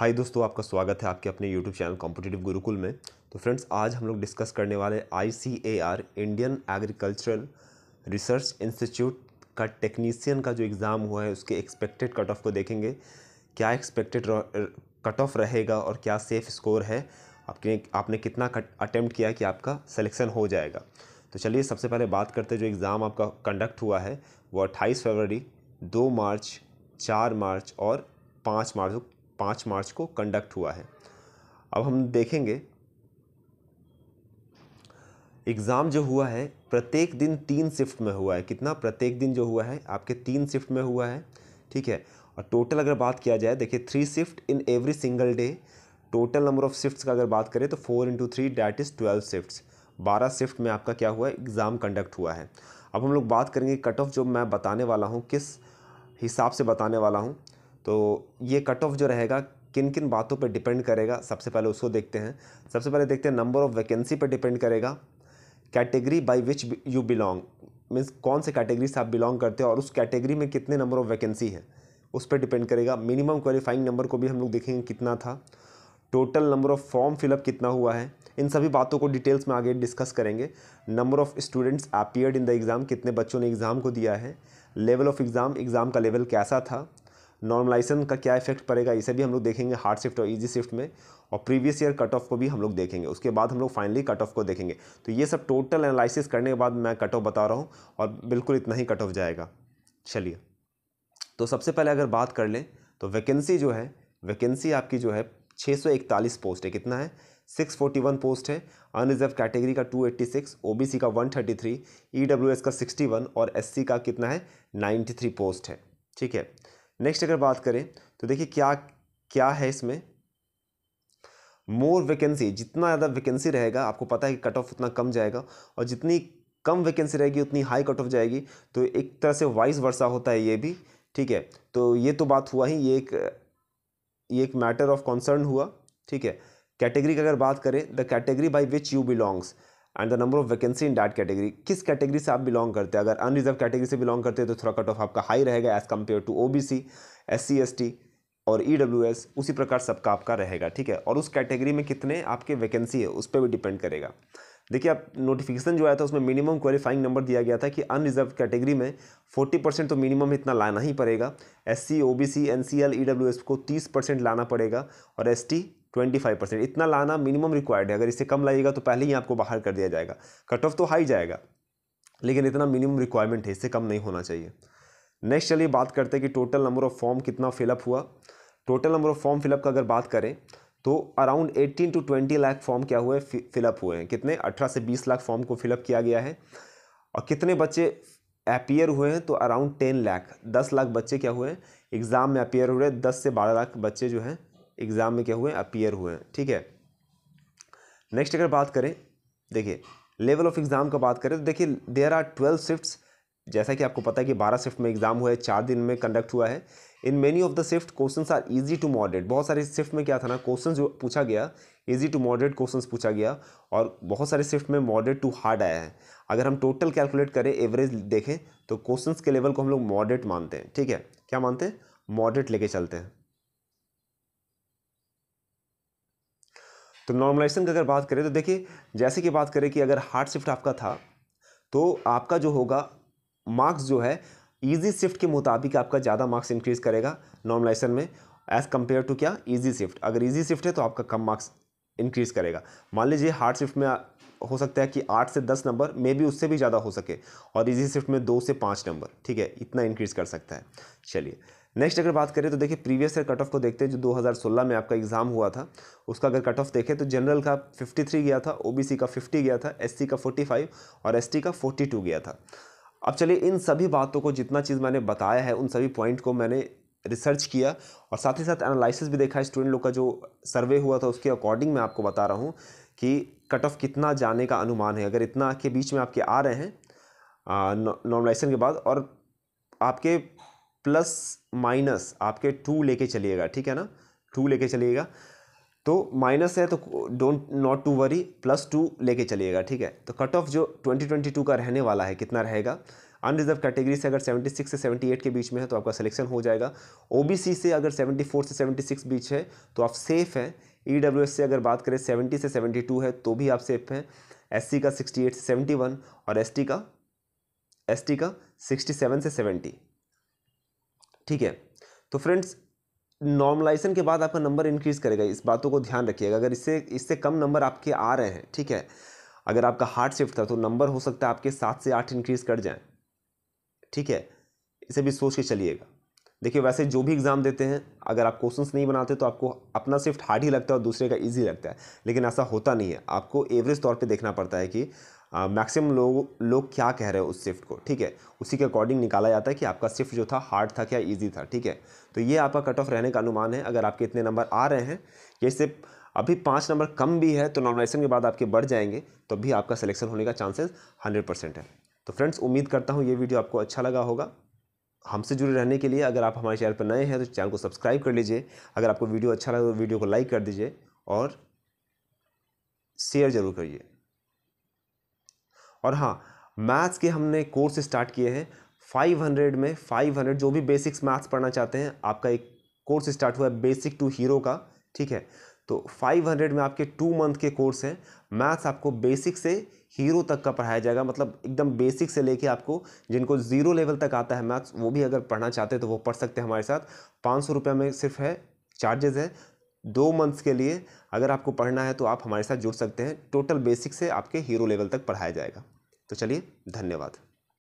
हाय दोस्तों आपका स्वागत है आपके अपने यूट्यूब चैनल कॉम्पिटेटिव गुरुकुल में तो फ्रेंड्स आज हम लोग डिस्कस करने वाले आई इंडियन एग्रीकल्चरल रिसर्च इंस्टीट्यूट का टेक्नीसियन का जो एग्ज़ाम हुआ है उसके एक्सपेक्टेड कट ऑफ को देखेंगे क्या एक्सपेक्टेड कट ऑफ रहेगा और क्या सेफ़ स्कोर है आपने आपने कितना अटैम्प्ट किया कि आपका सलेक्शन हो जाएगा तो चलिए सबसे पहले बात करते हैं जो एग्ज़ाम आपका कंडक्ट हुआ है वो अट्ठाईस फरवरी दो मार्च चार मार्च और पाँच मार्च पाँच मार्च को कंडक्ट हुआ है अब हम देखेंगे एग्ज़ाम जो हुआ है प्रत्येक दिन तीन शिफ्ट में हुआ है कितना प्रत्येक दिन जो हुआ है आपके तीन शिफ्ट में हुआ है ठीक है और टोटल अगर बात किया जाए देखिए three shift in every single day total number of shifts का अगर बात करें तो four into three that is twelve shifts बारह शिफ्ट में आपका क्या हुआ है एग्ज़ाम कंडक्ट हुआ है अब हम लोग बात करेंगे कट ऑफ जो मैं बताने वाला हूँ किस हिसाब से बताने वाला हूँ तो ये कट ऑफ जो रहेगा किन किन बातों पर डिपेंड करेगा सबसे पहले उसको देखते हैं सबसे पहले देखते हैं नंबर ऑफ़ वैकेंसी पर डिपेंड करेगा category by which you belong means कौन से कैटेगरी से आप बिलोंग करते हैं और उस कैटेगरी में कितने नंबर ऑफ़ वैकेंसी है उस पर डिपेंड करेगा मिनिमम क्वालिफाइंग नंबर को भी हम लोग देखेंगे कितना था total number of form fill up कितना हुआ है इन सभी बातों को डिटेल्स में आगे डिस्कस करेंगे number of students appeared in the exam कितने बच्चों ने एग्ज़ाम को दिया है लेवल ऑफ़ एग्ज़ाम एग्ज़ाम का लेवल कैसा था नॉर्मलाइजेशन का क्या इफेक्ट पड़ेगा इसे भी हम लोग देखेंगे हार्ड शिफ्ट और ईजी शिफ्ट में और प्रीवियस ईयर कट ऑफ को भी हम लोग देखेंगे उसके बाद हम लोग फाइनली कट ऑफ को देखेंगे तो ये सब टोटल एनालिसिस करने के बाद मैं कट ऑफ बता रहा हूँ और बिल्कुल इतना ही कट ऑफ जाएगा चलिए तो सबसे पहले अगर बात कर लें तो वैकेंसी जो है वैकेंसी आपकी जो है छः पोस्ट है कितना है 641 पोस्ट है अनरिजर्व कैटेगरी का 286 ओबीसी का 133 थर्टी e का 61 और एससी का कितना है 93 पोस्ट है ठीक है नेक्स्ट अगर बात करें तो देखिए क्या क्या है इसमें मोर वैकेंसी जितना ज़्यादा वैकेंसी रहेगा आपको पता है कि कट ऑफ उतना कम जाएगा और जितनी कम वैकेंसी रहेगी उतनी हाई कट ऑफ जाएगी तो एक तरह से वाइस वर्षा होता है ये भी ठीक है तो ये तो बात हुआ ही ये एक ये एक मैटर ऑफ कंसर्न हुआ ठीक है कैटेगरी की अगर बात करें the category by which you belongs and the number of vacancy in that category किस कैटेगरी से आप बिलोंग करते हैं अगर अनरिजर्व कैटेगरी से बिलोंग करते हैं तो थोड़ा कट ऑफ आपका हाई रहेगा as compare to O B C S C S T और ई डब्ल्यू एस उसी प्रकार सबका आपका रहेगा ठीक है और उस कैटेगरी में कितने आपके वैकेंसी है उस पर भी डिपेंड करेगा देखिए आप नोटिफिकेशन जो आया था उसमें मिनिमम क्वालिफाइंग नंबर दिया गया था कि अनरिजर्व कैटेगरी में 40 परसेंट तो मिनिमम इतना लाना ही पड़ेगा S C O B C N C L E W S को 30 परसेंट लाना पड़ेगा और S T twenty five percent इतना लाना मिनिमम रिक्वायर्ड है अगर इससे कम लाइएगा तो पहले ही आपको बाहर कर दिया जाएगा कट ऑफ तो हाई जाएगा लेकिन इतना मिनिमम रिक्वायरमेंट है इससे कम नहीं होना चाहिए नेक्स्ट चलिए बात करते हैं कि टोटल नंबर ऑफ़ फॉर्म कितना फिलअप हुआ total number of form fill up का अगर बात करें तो अराउंड 18 टू 20 लाख फॉर्म क्या हुए फिलअप हुए हैं कितने 18 से 20 लाख फॉर्म को फिलअप किया गया है और कितने बच्चे अपियर हुए हैं तो अराउंड 10 लाख 10 लाख बच्चे क्या हुए हैं एग्ज़ाम में अपियर हुए दस से बारह लाख बच्चे जो हैं एग्ज़ाम में क्या हुए अपीयर हुए हैं ठीक है नेक्स्ट अगर बात करें देखिए लेवल ऑफ एग्ज़ाम का बात करें तो देखिए देर आर ट्वेल्व शिफ्ट्स जैसा कि आपको पता है कि बारह शिफ्ट में एग्ज़ाम हुआ है चार दिन में कंडक्ट हुआ है in many of the shift question are easy to moderate बहुत सारे शिफ्ट में क्या था ना क्वेश्चन जो पूछा गया इजी टू मॉडरेट क्वेश्चन पूछा गया और बहुत सारे शिफ्ट में मॉडरेट टू हार्ड आया है अगर हम टोटल कैलकुलेट करें एवरेज देखें तो क्वेश्चन के लेवल को हम लोग मॉडरेट मानते हैं ठीक है क्या मानते हैं मॉडरेट लेके चलते हैं तो नॉर्मलाइजेशन की अगर बात करें तो देखिए जैसे कि बात करें कि अगर हार्ड शिफ्ट आपका था तो आपका जो होगा मार्क्स जो है ईजी शिफ्ट के मुताबिक आपका ज़्यादा मार्क्स इंक्रीज़ करेगा नॉर्मलाइजेशन में एज़ कम्पेयर टू क्या ईजी शिफ्ट अगर ईजी शिफ्ट है तो आपका कम मार्क्स इंक्रीज़ करेगा मान लीजिए हार्ड शिफ्ट में हो सकता है कि आठ से दस नंबर मे भी उससे भी ज़्यादा हो सके और इजी शिफ्ट में दो से पाँच नंबर ठीक है इतना इंक्रीज़ कर सकता है चलिए नेक्स्ट अगर बात करें तो देखिए प्रीवियस ईयर कट ऑफ को देखते हैं जो 2016 में आपका एग्ज़ाम हुआ था उसका अगर कट ऑफ देखें तो जनरल का 53 गया था ओबीसी का 50 गया था एससी का 45 और एसटी का 42 गया था अब चलिए इन सभी बातों को जितना चीज़ मैंने बताया है उन सभी पॉइंट को मैंने रिसर्च किया और साथ ही साथ एनालिसिस भी देखा स्टूडेंट लोग का जो सर्वे हुआ था उसके अकॉर्डिंग मैं आपको बता रहा हूँ कि कट ऑफ कितना जाने का अनुमान है अगर इतना के बीच में आपके आ रहे हैं नॉर्मलाइजेशन के बाद और आपके प्लस माइनस आपके टू लेके चलिएगा ठीक है ना टू लेके चलिएगा तो माइनस है तो don't not to worry plus two लेके चलिएगा ठीक है तो कट ऑफ जो 2022 का रहने वाला है कितना रहेगा अनरिजर्व कैटेगरी से अगर 76 से 78 के बीच में है तो आपका सिलेक्शन हो जाएगा ओबीसी से अगर 74 से 76 बीच है तो आप सेफ हैं ई डब्ल्यू एस से अगर बात करें सेवेंटी से सेवेंटी टू है तो भी आप सेफ हैं एस सी का सिक्सटी एट से सेवेंटी वन और एस टी का एस टी का सिक्सटी सेवन से सेवेंटी ठीक है तो फ्रेंड्स नॉर्मलाइजेशन के बाद आपका नंबर इंक्रीज़ करेगा इस बातों को ध्यान रखिएगा अगर इससे इससे कम नंबर आपके आ रहे हैं ठीक है अगर आपका हार्ड शिफ्ट था तो नंबर हो सकता है आपके सात से आठ इंक्रीज़ कर जाए ठीक है इसे भी सोच के चलिएगा देखिए वैसे जो भी एग्ज़ाम देते हैं अगर आप क्वेश्चंस नहीं बनाते तो आपको अपना सिर्फ हार्ड ही लगता है और दूसरे का इजी लगता है लेकिन ऐसा होता नहीं है आपको एवरेज तौर पे देखना पड़ता है कि मैक्सिमम लोग लोग क्या कह रहे हैं उस शिफ्ट को ठीक है उसी के अकॉर्डिंग निकाला जाता है कि आपका शिफ्ट जो था हार्ड था क्या ईजी था ठीक है तो ये आपका कट ऑफ रहने का अनुमान है अगर आपके इतने नंबर आ रहे हैं या सिर्फ अभी पाँच नंबर कम भी है तो नॉमिनेशन के बाद आपके बढ़ जाएंगे तो भी आपका सिलेक्शन होने का चांसेस हंड्रेड परसेंट है तो फ्रेंड्स उम्मीद करता हूँ ये वीडियो आपको अच्छा लगा होगा हमसे जुड़े रहने के लिए अगर आप हमारे चैनल पर नए हैं तो चैनल को सब्सक्राइब कर लीजिए अगर आपको वीडियो अच्छा लगे तो वीडियो को लाइक कर दीजिए और शेयर ज़रूर करिए और हाँ मैथ्स के हमने कोर्स स्टार्ट किए हैं 500 में 500 जो भी बेसिक्स मैथ्स पढ़ना चाहते हैं आपका एक कोर्स स्टार्ट हुआ है बेसिक टू हीरो का ठीक है तो 500 में आपके टू मंथ के कोर्स हैं मैथ्स आपको बेसिक से हीरो तक का पढ़ाया जाएगा मतलब एकदम बेसिक से लेके आपको जिनको ज़ीरो लेवल तक आता है मैथ्स वो भी अगर पढ़ना चाहते हैं तो वो पढ़ सकते हैं हमारे साथ पाँच सौ रुपये में सिर्फ है चार्जेस है दो मंथ्स के लिए अगर आपको पढ़ना है तो आप हमारे साथ जुड़ सकते हैं टोटल बेसिक से आपके हीरो लेवल तक पढ़ाया जाएगा तो चलिए धन्यवाद